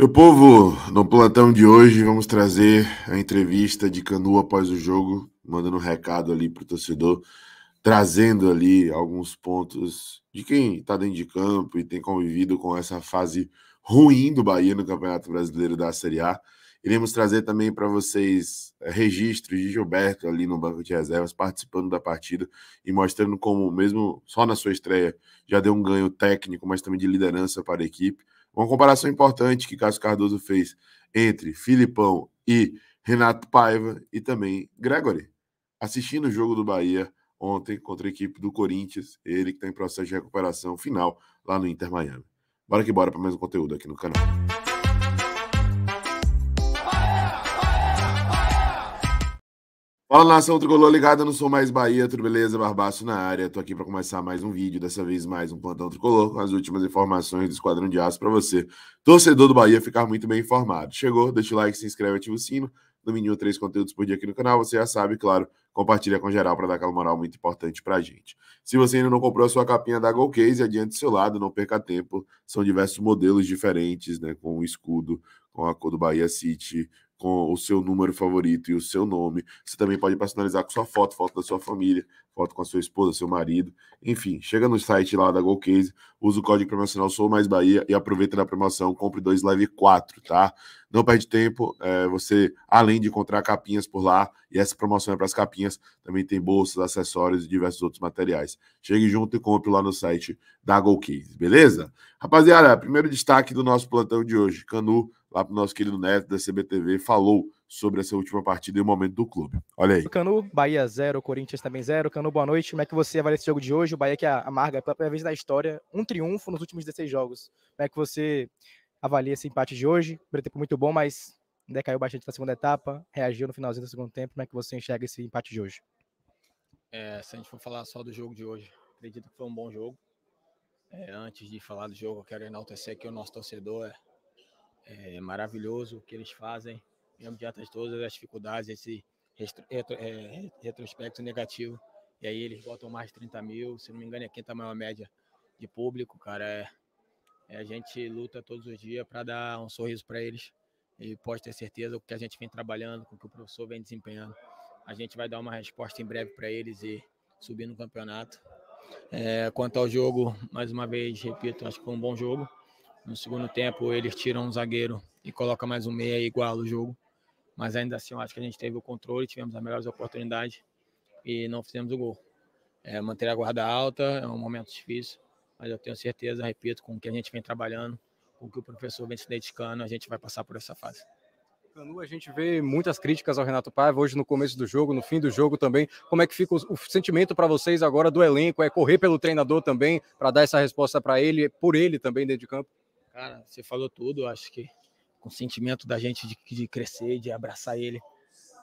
Meu povo, no plantão de hoje vamos trazer a entrevista de Canu após o jogo, mandando um recado ali para o torcedor, trazendo ali alguns pontos de quem está dentro de campo e tem convivido com essa fase ruim do Bahia no Campeonato Brasileiro da Série A. Iremos trazer também para vocês eh, registros de Gilberto ali no banco de reservas, participando da partida e mostrando como, mesmo só na sua estreia, já deu um ganho técnico, mas também de liderança para a equipe. Uma comparação importante que Cássio Cardoso fez entre Filipão e Renato Paiva e também Gregory. Assistindo o jogo do Bahia ontem contra a equipe do Corinthians, ele que está em processo de recuperação final lá no Inter Miami. Bora que bora para mais um conteúdo aqui no canal. Fala nação tricolor ligada não Sou Mais Bahia, tudo beleza? Barbaço na área. Tô aqui para começar mais um vídeo, dessa vez mais um plantão tricolor com as últimas informações do Esquadrão de Aço para você, torcedor do Bahia, ficar muito bem informado. Chegou? Deixa o like, se inscreve, ativa o sino. No mínimo três conteúdos por dia aqui no canal, você já sabe, claro, compartilha com geral para dar aquela moral muito importante pra gente. Se você ainda não comprou a sua capinha da Golcase, adiante do seu lado, não perca tempo. São diversos modelos diferentes, né, com o escudo, com a cor do Bahia City, com o seu número favorito e o seu nome. Você também pode personalizar com sua foto, foto da sua família, foto com a sua esposa, seu marido. Enfim, chega no site lá da Golcase, usa o código promocional Sou Mais Bahia e aproveita na promoção Compre 2 Leve 4, tá? Não perde tempo, é, você, além de encontrar capinhas por lá, e essa promoção é para as capinhas, também tem bolsas, acessórios e diversos outros materiais. Chegue junto e compre lá no site da Golcase, beleza? Rapaziada, primeiro destaque do nosso plantão de hoje, Canu lá para o nosso querido Neto da CBTV, falou sobre essa última partida e o momento do clube. Olha aí. Canu, Bahia 0, Corinthians também 0. Canu, boa noite. Como é que você avalia esse jogo de hoje? O Bahia que é amarga pela primeira vez na história um triunfo nos últimos 16 jogos. Como é que você avalia esse empate de hoje? Primeiro tempo muito bom, mas ainda caiu bastante na segunda etapa, reagiu no finalzinho do segundo tempo. Como é que você enxerga esse empate de hoje? É, se a gente for falar só do jogo de hoje, acredito que foi um bom jogo. É, antes de falar do jogo, eu quero enaltecer que o nosso torcedor é é maravilhoso o que eles fazem, mesmo diante de todas as dificuldades, esse retro, é, retrospecto negativo. E aí eles botam mais de 30 mil, se não me engano, é a quinta maior média de público, cara. É, é a gente luta todos os dias para dar um sorriso para eles. E pode ter certeza que a gente vem trabalhando, com o que o professor vem desempenhando. A gente vai dar uma resposta em breve para eles e subir no campeonato. É, quanto ao jogo, mais uma vez, repito, acho que foi um bom jogo. No segundo tempo, eles tiram um zagueiro e colocam mais um meia e iguala o jogo. Mas ainda assim, eu acho que a gente teve o controle, tivemos as melhores oportunidades e não fizemos o gol. É, manter a guarda alta é um momento difícil, mas eu tenho certeza, repito, com o que a gente vem trabalhando, com o que o professor vem se dedicando, a gente vai passar por essa fase. Canu, a gente vê muitas críticas ao Renato Paiva hoje no começo do jogo, no fim do jogo também. Como é que fica o sentimento para vocês agora do elenco? É correr pelo treinador também para dar essa resposta para ele, por ele também dentro de campo? Cara, você falou tudo, acho que com o sentimento da gente de, de crescer, de abraçar ele,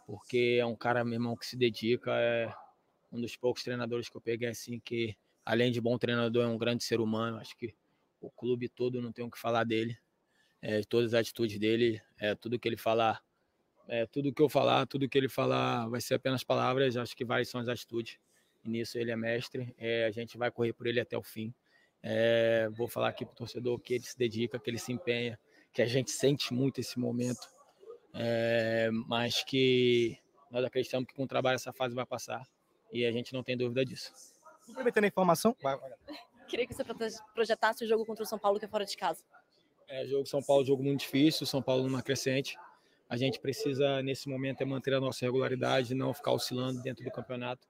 porque é um cara, meu irmão, que se dedica, é um dos poucos treinadores que eu peguei assim, que além de bom treinador, é um grande ser humano, acho que o clube todo não tem o que falar dele, é, todas as atitudes dele, é, tudo que ele falar, é, tudo que eu falar, tudo que ele falar vai ser apenas palavras, acho que vai são as atitudes, e nisso ele é mestre, é, a gente vai correr por ele até o fim, é, vou falar aqui para o torcedor que ele se dedica, que ele se empenha, que a gente sente muito esse momento, é, mas que nós acreditamos que com o trabalho essa fase vai passar e a gente não tem dúvida disso. Aproveitando a informação, vai, vai. queria que você projetasse o jogo contra o São Paulo, que é fora de casa. É, jogo São Paulo, jogo muito difícil, São Paulo numa crescente. A gente precisa, nesse momento, é manter a nossa regularidade, não ficar oscilando dentro do campeonato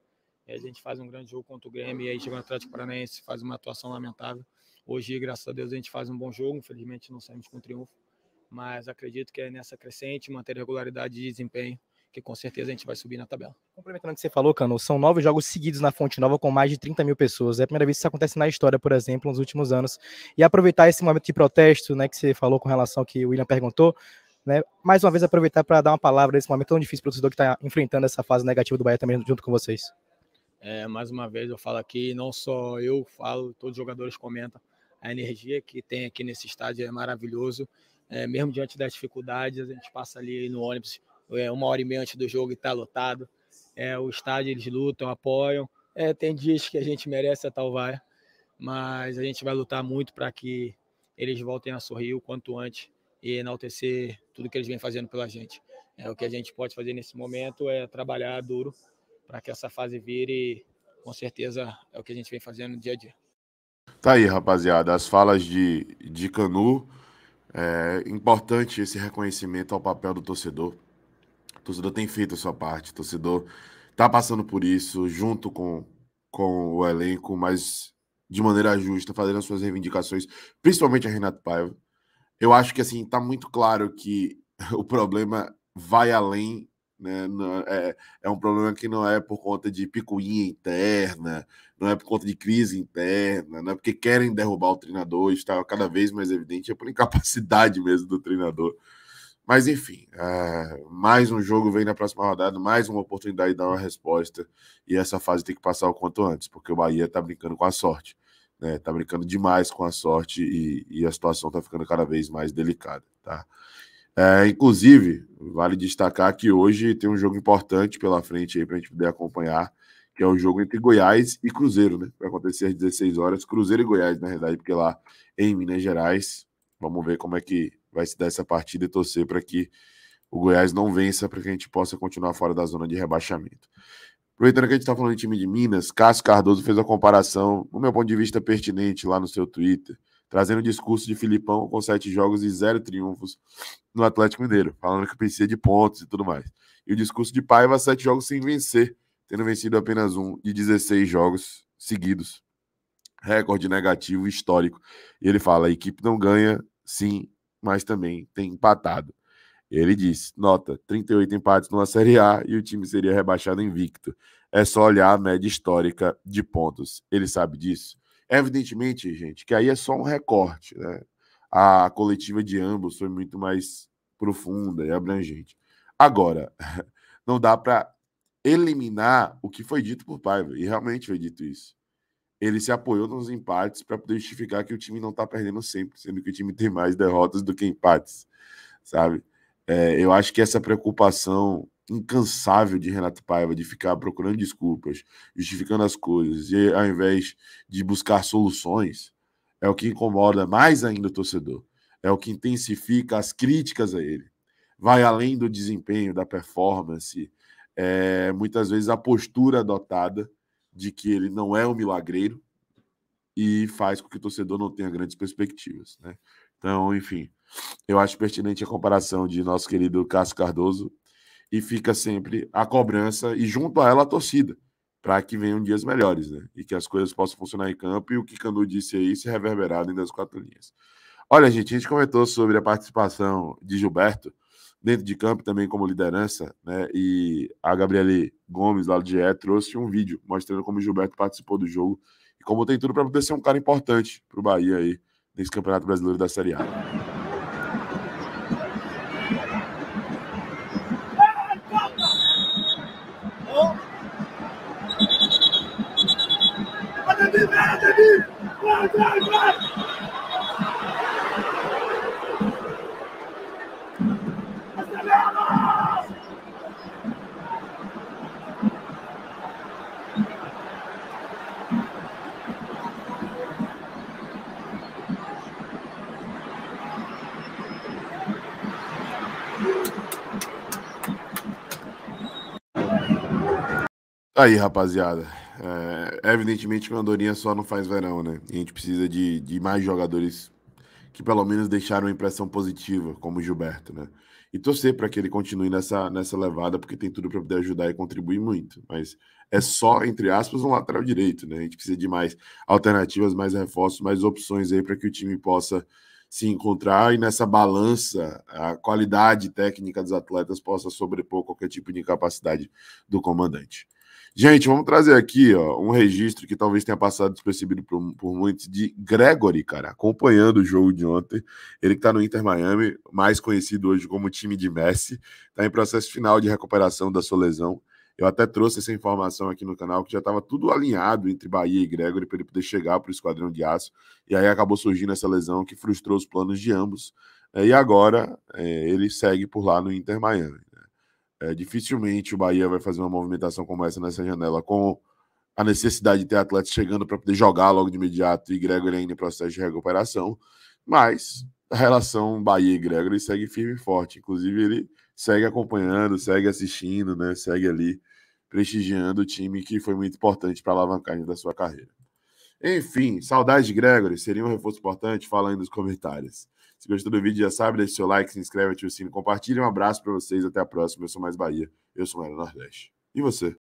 a gente faz um grande jogo contra o Grêmio e aí chega o Atlético Paranaense, faz uma atuação lamentável. Hoje, graças a Deus, a gente faz um bom jogo, infelizmente não saímos com triunfo, mas acredito que é nessa crescente, manter regularidade de desempenho, que com certeza a gente vai subir na tabela. Complementando o que você falou, Cano, são nove jogos seguidos na Fonte Nova com mais de 30 mil pessoas. É a primeira vez que isso acontece na história, por exemplo, nos últimos anos. E aproveitar esse momento de protesto, né, que você falou com relação ao que o William perguntou, né, mais uma vez aproveitar para dar uma palavra nesse momento tão difícil para o torcedor que está enfrentando essa fase negativa do Bahia também junto com vocês. É, mais uma vez eu falo aqui, não só eu falo, todos os jogadores comentam, a energia que tem aqui nesse estádio é maravilhoso. É, mesmo diante das dificuldades, a gente passa ali no ônibus é, uma hora e meia antes do jogo e está lotado. É, o estádio eles lutam, apoiam. É, tem dias que a gente merece a tal vaia, mas a gente vai lutar muito para que eles voltem a sorrir o quanto antes e enaltecer tudo que eles vêm fazendo pela gente. É, o que a gente pode fazer nesse momento é trabalhar duro para que essa fase vire, com certeza é o que a gente vem fazendo no dia a dia. Tá aí, rapaziada, as falas de, de Canu. É importante esse reconhecimento ao papel do torcedor. O torcedor tem feito a sua parte, o torcedor está passando por isso junto com, com o elenco, mas de maneira justa, fazendo as suas reivindicações, principalmente a Renato Paiva. Eu acho que assim está muito claro que o problema vai além né? Não, é, é um problema que não é por conta de picuinha interna, não é por conta de crise interna, não é porque querem derrubar o treinador, está cada é. vez mais evidente, é por incapacidade mesmo do treinador. Mas enfim, ah, mais um jogo vem na próxima rodada, mais uma oportunidade de dar uma resposta. E essa fase tem que passar o quanto antes, porque o Bahia está brincando com a sorte. Né? Tá brincando demais com a sorte e, e a situação está ficando cada vez mais delicada. Tá? É, inclusive, vale destacar que hoje tem um jogo importante pela frente aí para a gente poder acompanhar, que é o jogo entre Goiás e Cruzeiro, né? Vai acontecer às 16 horas, Cruzeiro e Goiás, na verdade, porque lá em Minas Gerais. Vamos ver como é que vai se dar essa partida e torcer para que o Goiás não vença, para que a gente possa continuar fora da zona de rebaixamento. Aproveitando que a gente está falando de time de Minas, Cássio Cardoso fez a comparação, no meu ponto de vista, pertinente lá no seu Twitter trazendo o discurso de Filipão com sete jogos e zero triunfos no Atlético Mineiro, falando que precisa de pontos e tudo mais. E o discurso de Paiva, sete jogos sem vencer, tendo vencido apenas um de 16 jogos seguidos. Recorde negativo histórico. E ele fala: a equipe não ganha, sim, mas também tem empatado. Ele diz: nota, 38 empates numa Série A e o time seria rebaixado invicto. É só olhar a média histórica de pontos. Ele sabe disso? Evidentemente, gente, que aí é só um recorte, né? A coletiva de ambos foi muito mais profunda e abrangente. Agora, não dá para eliminar o que foi dito por Paiva, e realmente foi dito isso. Ele se apoiou nos empates para poder justificar que o time não está perdendo sempre, sendo que o time tem mais derrotas do que empates, sabe? É, eu acho que essa preocupação incansável de Renato Paiva de ficar procurando desculpas, justificando as coisas, e ao invés de buscar soluções, é o que incomoda mais ainda o torcedor. É o que intensifica as críticas a ele. Vai além do desempenho, da performance, é, muitas vezes a postura adotada de que ele não é um milagreiro e faz com que o torcedor não tenha grandes perspectivas. Né? Então, enfim, eu acho pertinente a comparação de nosso querido Cássio Cardoso e fica sempre a cobrança e junto a ela a torcida para que venham dias melhores, né? E que as coisas possam funcionar em campo e o que Candu disse aí se reverberar dentro das quatro linhas. Olha, gente, a gente comentou sobre a participação de Gilberto dentro de campo também como liderança, né? E a Gabriele Gomes lá do GE trouxe um vídeo mostrando como o Gilberto participou do jogo e como tem tudo para poder ser um cara importante para o Bahia aí nesse Campeonato Brasileiro da Série A. Aí, rapaziada. É, evidentemente que o Andorinha só não faz verão, né? E a gente precisa de, de mais jogadores que pelo menos deixaram uma impressão positiva, como o Gilberto, né? E torcer para que ele continue nessa, nessa levada, porque tem tudo para poder ajudar e contribuir muito. Mas é só, entre aspas, um lateral direito, né? A gente precisa de mais alternativas, mais reforços, mais opções aí para que o time possa se encontrar e nessa balança a qualidade técnica dos atletas possa sobrepor qualquer tipo de incapacidade do comandante. Gente, vamos trazer aqui ó, um registro que talvez tenha passado despercebido por, por muitos, de Gregory, cara, acompanhando o jogo de ontem. Ele que está no Inter Miami, mais conhecido hoje como time de Messi, está em processo final de recuperação da sua lesão. Eu até trouxe essa informação aqui no canal, que já estava tudo alinhado entre Bahia e Gregory para ele poder chegar para o Esquadrão de Aço. E aí acabou surgindo essa lesão que frustrou os planos de ambos. Né? E agora é, ele segue por lá no Inter Miami. É, dificilmente o Bahia vai fazer uma movimentação como essa nessa janela, com a necessidade de ter atletas chegando para poder jogar logo de imediato e Gregory ainda em processo de recuperação. Mas a relação Bahia e Gregory segue firme e forte. Inclusive, ele segue acompanhando, segue assistindo, né? segue ali prestigiando o time que foi muito importante para a alavancagem da sua carreira. Enfim, saudades de Gregory, seria um reforço importante? Fala aí nos comentários. Se gostou do vídeo, já sabe, deixe seu like, se inscreve, ativa o sino, compartilha. Um abraço para vocês, até a próxima. Eu sou Mais Bahia, eu sou Mário Nordeste. E você?